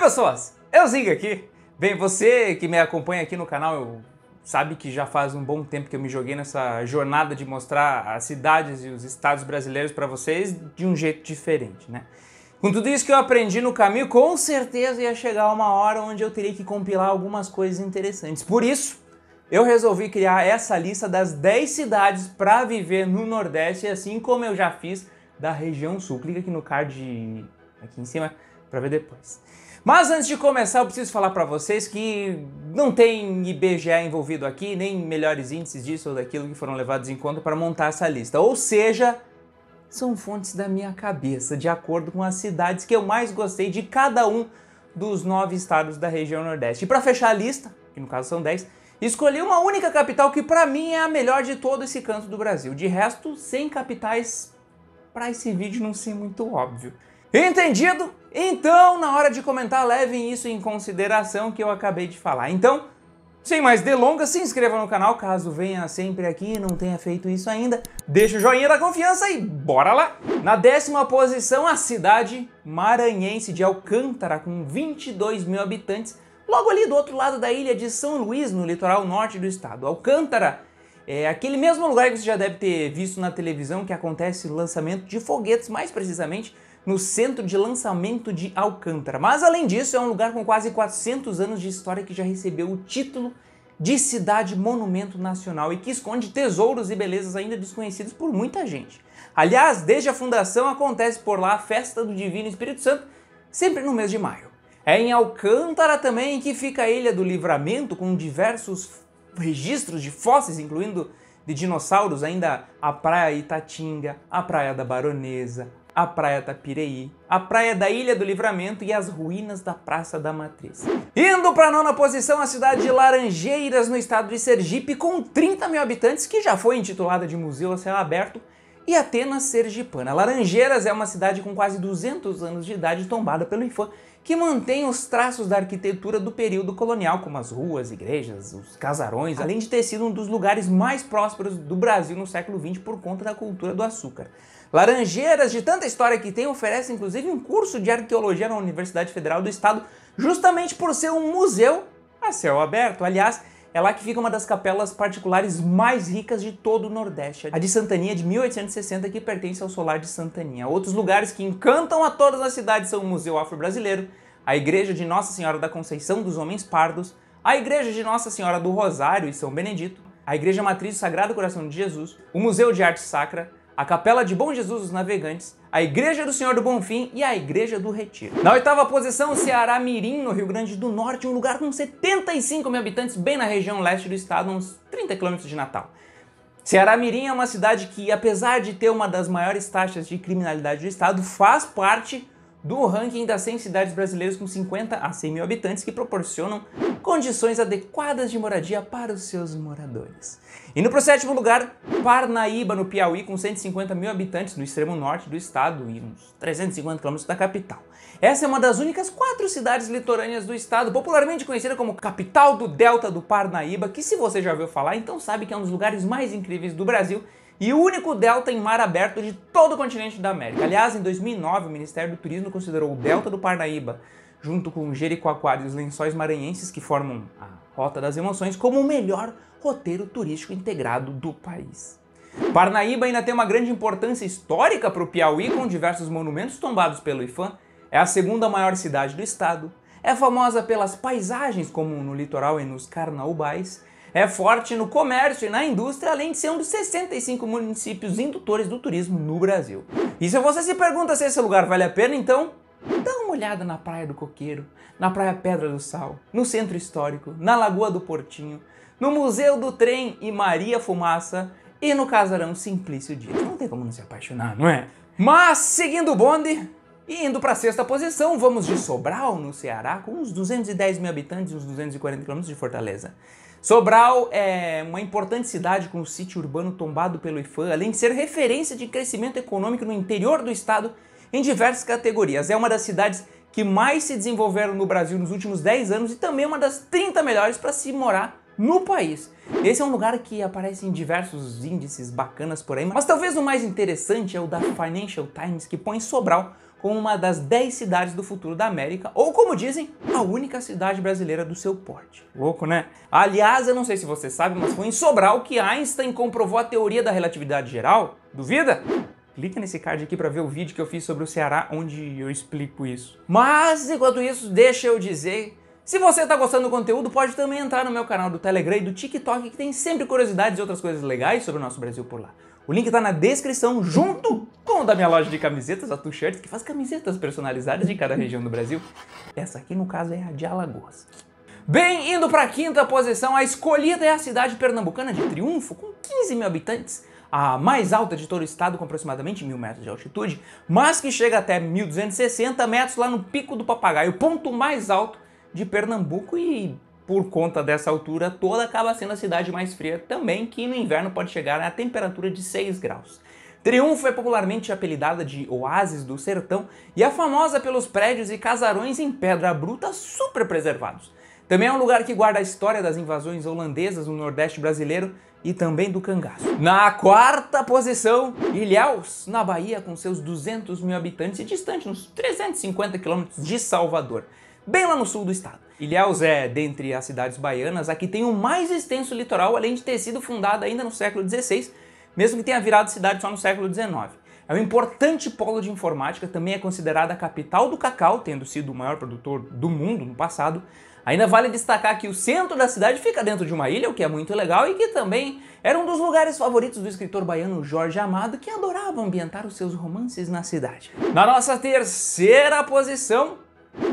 pessoas, eu zinga aqui. Bem, você que me acompanha aqui no canal sabe que já faz um bom tempo que eu me joguei nessa jornada de mostrar as cidades e os estados brasileiros para vocês de um jeito diferente, né? Com tudo isso que eu aprendi no caminho, com certeza ia chegar uma hora onde eu teria que compilar algumas coisas interessantes. Por isso, eu resolvi criar essa lista das 10 cidades para viver no Nordeste, assim como eu já fiz da região sul. Clica aqui no card aqui em cima para ver depois. Mas antes de começar, eu preciso falar para vocês que não tem IBGE envolvido aqui, nem melhores índices disso ou daquilo que foram levados em conta para montar essa lista. Ou seja, são fontes da minha cabeça, de acordo com as cidades que eu mais gostei de cada um dos nove estados da região Nordeste. E para fechar a lista, que no caso são dez, escolhi uma única capital que para mim é a melhor de todo esse canto do Brasil. De resto, sem capitais para esse vídeo não ser muito óbvio. Entendido? Então, na hora de comentar, levem isso em consideração que eu acabei de falar. Então, sem mais delongas, se inscreva no canal caso venha sempre aqui e não tenha feito isso ainda. Deixa o joinha da confiança e bora lá! Na décima posição, a cidade maranhense de Alcântara, com 22 mil habitantes, logo ali do outro lado da ilha de São Luís, no litoral norte do estado. Alcântara é aquele mesmo lugar que você já deve ter visto na televisão que acontece o lançamento de foguetes, mais precisamente no centro de lançamento de Alcântara. Mas além disso, é um lugar com quase 400 anos de história que já recebeu o título de cidade monumento nacional e que esconde tesouros e belezas ainda desconhecidos por muita gente. Aliás, desde a fundação acontece por lá a festa do Divino Espírito Santo, sempre no mês de maio. É em Alcântara também que fica a Ilha do Livramento, com diversos registros de fósseis, incluindo de dinossauros ainda a Praia Itatinga, a Praia da Baronesa, a Praia Tapirei, a Praia da Ilha do Livramento e as ruínas da Praça da Matriz. Indo para a nona posição, a cidade de Laranjeiras, no estado de Sergipe, com 30 mil habitantes, que já foi intitulada de Museu a Céu Aberto, e Atenas Sergipana. Laranjeiras é uma cidade com quase 200 anos de idade tombada pelo Infã, que mantém os traços da arquitetura do período colonial, como as ruas, igrejas, os casarões, além de ter sido um dos lugares mais prósperos do Brasil no século XX por conta da cultura do açúcar. Laranjeiras, de tanta história que tem, oferece inclusive um curso de arqueologia na Universidade Federal do Estado, justamente por ser um museu a céu aberto. Aliás, é lá que fica uma das capelas particulares mais ricas de todo o Nordeste, a de Santania de 1860, que pertence ao Solar de Santania. Outros lugares que encantam a todas as cidades são o Museu Afro-Brasileiro, a Igreja de Nossa Senhora da Conceição dos Homens Pardos, a Igreja de Nossa Senhora do Rosário e São Benedito, a Igreja Matriz do Sagrado Coração de Jesus, o Museu de Arte Sacra, a Capela de Bom Jesus dos Navegantes, a Igreja do Senhor do Bonfim e a Igreja do Retiro. Na oitava posição, Ceará Mirim, no Rio Grande do Norte, um lugar com 75 mil habitantes, bem na região leste do estado, uns 30 quilômetros de Natal. Ceará Mirim é uma cidade que, apesar de ter uma das maiores taxas de criminalidade do estado, faz parte do ranking das 100 cidades brasileiras com 50 a 100 mil habitantes que proporcionam condições adequadas de moradia para os seus moradores. E no sétimo lugar, Parnaíba, no Piauí, com 150 mil habitantes no extremo norte do estado e uns 350 quilômetros da capital. Essa é uma das únicas quatro cidades litorâneas do estado, popularmente conhecida como capital do delta do Parnaíba, que se você já ouviu falar, então sabe que é um dos lugares mais incríveis do Brasil e o único delta em mar aberto de todo o continente da América. Aliás, em 2009, o Ministério do Turismo considerou o delta do Parnaíba, junto com Jericoacoara e os lençóis maranhenses que formam a Rota das Emoções, como o melhor roteiro turístico integrado do país. Parnaíba ainda tem uma grande importância histórica para o Piauí, com diversos monumentos tombados pelo IFAM, é a segunda maior cidade do estado, é famosa pelas paisagens, como no litoral e nos carnaubais, é forte no comércio e na indústria, além de ser um dos 65 municípios indutores do turismo no Brasil. E se você se pergunta se esse lugar vale a pena, então Dá uma olhada na Praia do Coqueiro, na Praia Pedra do Sal, no Centro Histórico, na Lagoa do Portinho, no Museu do Trem e Maria Fumaça e no Casarão Simplício Dias. Não tem como não se apaixonar, não é? Mas, seguindo o bonde e indo para a sexta posição, vamos de Sobral, no Ceará, com uns 210 mil habitantes e uns 240 quilômetros de Fortaleza. Sobral é uma importante cidade com o sítio urbano tombado pelo IFAM, além de ser referência de crescimento econômico no interior do estado em diversas categorias. É uma das cidades que mais se desenvolveram no Brasil nos últimos 10 anos e também uma das 30 melhores para se morar no país. Esse é um lugar que aparece em diversos índices bacanas por aí, mas talvez o mais interessante é o da Financial Times, que põe Sobral como uma das 10 cidades do futuro da América, ou como dizem, a única cidade brasileira do seu porte. Louco, né? Aliás, eu não sei se você sabe, mas foi em Sobral que Einstein comprovou a teoria da relatividade geral. Duvida? Clica nesse card aqui para ver o vídeo que eu fiz sobre o Ceará, onde eu explico isso. Mas, enquanto isso, deixa eu dizer se você está gostando do conteúdo, pode também entrar no meu canal do Telegram e do TikTok, que tem sempre curiosidades e outras coisas legais sobre o nosso Brasil por lá. O link está na descrição, junto como da minha loja de camisetas, a t Shirts, que faz camisetas personalizadas de cada região do Brasil. Essa aqui, no caso, é a de Alagoas. Bem, indo para a quinta posição, a escolhida é a cidade pernambucana de Triunfo, com 15 mil habitantes, a mais alta de todo o estado, com aproximadamente mil metros de altitude, mas que chega até 1.260 metros lá no Pico do Papagaio, ponto mais alto de Pernambuco e por conta dessa altura toda, acaba sendo a cidade mais fria também, que no inverno pode chegar a temperatura de 6 graus. Triunfo é popularmente apelidada de Oásis do Sertão e é famosa pelos prédios e casarões em pedra bruta super preservados. Também é um lugar que guarda a história das invasões holandesas no Nordeste brasileiro e também do cangaço. Na quarta posição, Ilhéus, na Bahia, com seus 200 mil habitantes e distante uns 350 quilômetros de Salvador, bem lá no sul do estado. Ilhéus é, dentre as cidades baianas, a que tem o mais extenso litoral, além de ter sido fundada ainda no século XVI mesmo que tenha virado cidade só no século XIX. É um importante polo de informática, também é considerada a capital do cacau, tendo sido o maior produtor do mundo no passado. Ainda vale destacar que o centro da cidade fica dentro de uma ilha, o que é muito legal e que também era um dos lugares favoritos do escritor baiano Jorge Amado, que adorava ambientar os seus romances na cidade. Na nossa terceira posição,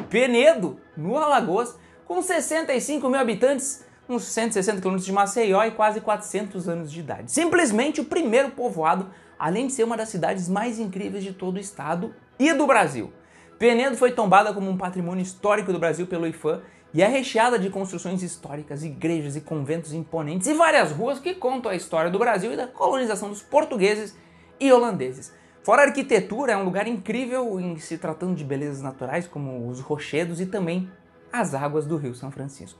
Penedo, no Alagoas, com 65 mil habitantes, uns 160 quilômetros de Maceió e quase 400 anos de idade. Simplesmente o primeiro povoado, além de ser uma das cidades mais incríveis de todo o estado e do Brasil. Penedo foi tombada como um patrimônio histórico do Brasil pelo IFAM e é recheada de construções históricas, igrejas e conventos imponentes e várias ruas que contam a história do Brasil e da colonização dos portugueses e holandeses. Fora a arquitetura, é um lugar incrível em se tratando de belezas naturais como os rochedos e também as águas do Rio São Francisco.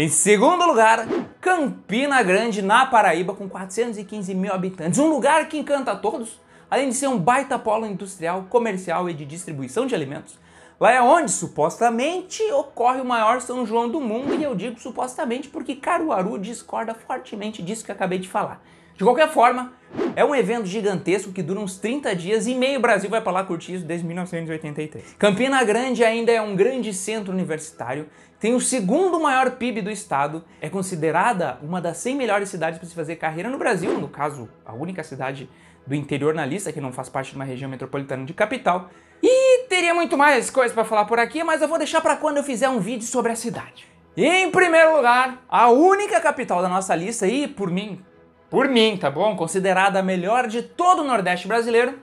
Em segundo lugar, Campina Grande, na Paraíba, com 415 mil habitantes. Um lugar que encanta a todos, além de ser um baita polo industrial, comercial e de distribuição de alimentos Lá é onde supostamente ocorre o maior São João do mundo, e eu digo supostamente porque Caruaru discorda fortemente disso que acabei de falar. De qualquer forma, é um evento gigantesco que dura uns 30 dias e meio Brasil vai pra lá curtir isso desde 1983. Campina Grande ainda é um grande centro universitário, tem o segundo maior PIB do estado, é considerada uma das 100 melhores cidades para se fazer carreira no Brasil, no caso, a única cidade do interior na lista que não faz parte de uma região metropolitana de capital. E Teria muito mais coisas para falar por aqui, mas eu vou deixar para quando eu fizer um vídeo sobre a cidade. em primeiro lugar, a única capital da nossa lista e por mim, por mim, tá bom? Considerada a melhor de todo o Nordeste brasileiro,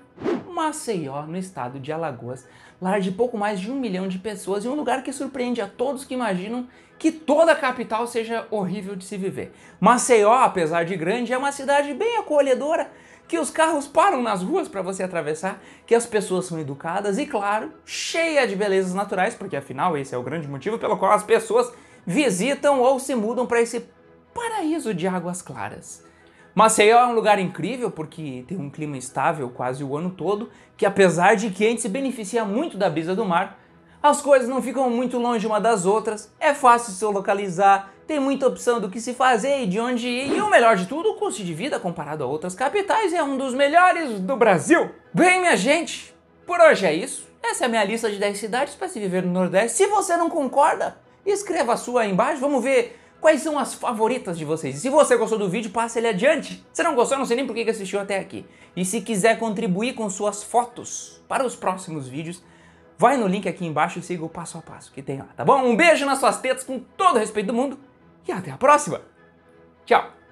Maceió, no estado de Alagoas, lar de pouco mais de um milhão de pessoas e um lugar que surpreende a todos que imaginam que toda a capital seja horrível de se viver. Maceió, apesar de grande, é uma cidade bem acolhedora, que os carros param nas ruas para você atravessar, que as pessoas são educadas e, claro, cheia de belezas naturais, porque afinal esse é o grande motivo pelo qual as pessoas visitam ou se mudam para esse paraíso de águas claras. Maceió é um lugar incrível porque tem um clima estável quase o ano todo, que apesar de quente se beneficia muito da brisa do mar, as coisas não ficam muito longe uma das outras, é fácil se localizar, tem muita opção do que se fazer e de onde ir, e o melhor de tudo, o custo de vida comparado a outras capitais é um dos melhores do Brasil. Bem, minha gente, por hoje é isso. Essa é a minha lista de 10 cidades para se viver no Nordeste. Se você não concorda, escreva a sua aí embaixo, vamos ver quais são as favoritas de vocês. E se você gostou do vídeo, passe ele adiante. Se não gostou, não sei nem por que assistiu até aqui. E se quiser contribuir com suas fotos para os próximos vídeos, Vai no link aqui embaixo e siga o passo a passo que tem lá, tá bom? Um beijo nas suas tetas com todo o respeito do mundo e até a próxima. Tchau!